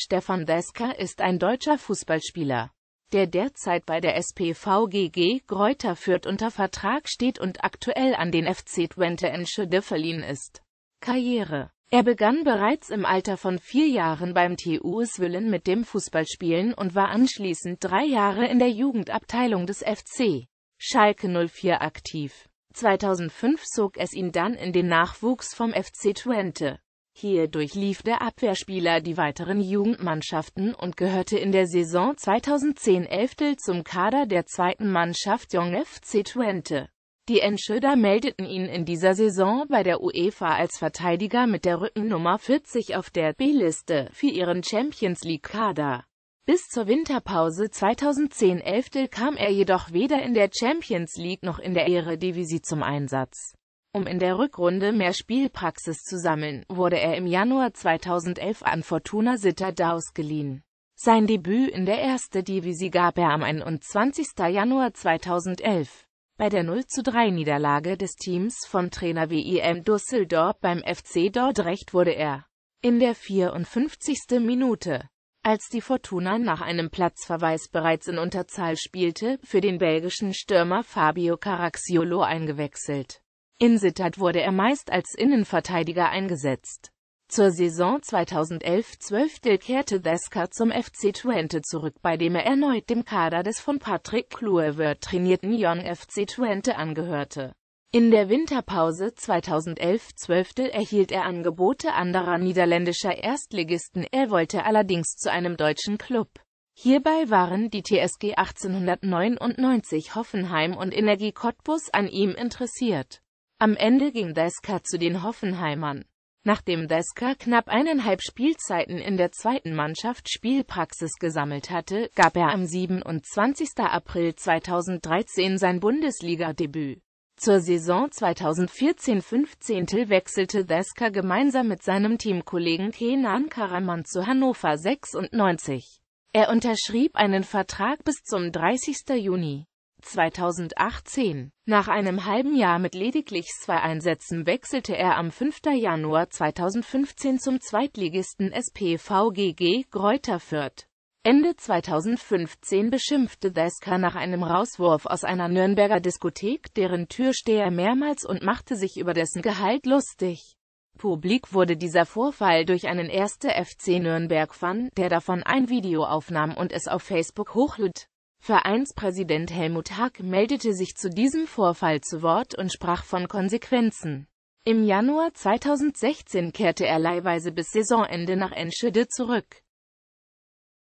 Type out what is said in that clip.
Stefan Wesker ist ein deutscher Fußballspieler, der derzeit bei der SPVGG Greuther führt unter Vertrag steht und aktuell an den FC Twente Enschede verliehen ist. Karriere Er begann bereits im Alter von vier Jahren beim TUS Willen mit dem Fußballspielen und war anschließend drei Jahre in der Jugendabteilung des FC Schalke 04 aktiv. 2005 zog es ihn dann in den Nachwuchs vom FC Twente. Hier durchlief der Abwehrspieler die weiteren Jugendmannschaften und gehörte in der Saison 2010-11 zum Kader der zweiten Mannschaft Young FC Twente. Die Enschöder meldeten ihn in dieser Saison bei der UEFA als Verteidiger mit der Rückennummer 40 auf der B-Liste für ihren Champions League-Kader. Bis zur Winterpause 2010-11 kam er jedoch weder in der Champions League noch in der Eredivisie zum Einsatz. Um in der Rückrunde mehr Spielpraxis zu sammeln, wurde er im Januar 2011 an Fortuna Sittard ausgeliehen. Sein Debüt in der Erste Divisie gab er am 21. Januar 2011 bei der 0 3 Niederlage des Teams von Trainer WIM Düsseldorf beim FC Dordrecht wurde er in der 54. Minute, als die Fortuna nach einem Platzverweis bereits in Unterzahl spielte, für den belgischen Stürmer Fabio Caracciolo eingewechselt. In Sittard wurde er meist als Innenverteidiger eingesetzt. Zur Saison 2011-12 kehrte Desker zum FC Twente zurück, bei dem er erneut dem Kader des von Patrick Kluivert trainierten Young FC Twente angehörte. In der Winterpause 2011-12 erhielt er Angebote anderer niederländischer Erstligisten, er wollte allerdings zu einem deutschen Club. Hierbei waren die TSG 1899 Hoffenheim und Energie Cottbus an ihm interessiert. Am Ende ging Deska zu den Hoffenheimern. Nachdem Deska knapp eineinhalb Spielzeiten in der zweiten Mannschaft Spielpraxis gesammelt hatte, gab er am 27. April 2013 sein Bundesliga-Debüt. Zur Saison 2014-15 wechselte Deska gemeinsam mit seinem Teamkollegen Kenan Karaman zu Hannover 96. Er unterschrieb einen Vertrag bis zum 30. Juni 2018. Nach einem halben Jahr mit lediglich zwei Einsätzen wechselte er am 5. Januar 2015 zum Zweitligisten SPVGG Greuther Fürth. Ende 2015 beschimpfte Deska nach einem Rauswurf aus einer Nürnberger Diskothek deren Türsteher mehrmals und machte sich über dessen Gehalt lustig. Publik wurde dieser Vorfall durch einen erste FC Nürnberg-Fan, der davon ein Video aufnahm und es auf Facebook hochlud. Vereinspräsident Helmut Hack meldete sich zu diesem Vorfall zu Wort und sprach von Konsequenzen. Im Januar 2016 kehrte er leihweise bis Saisonende nach Enschede zurück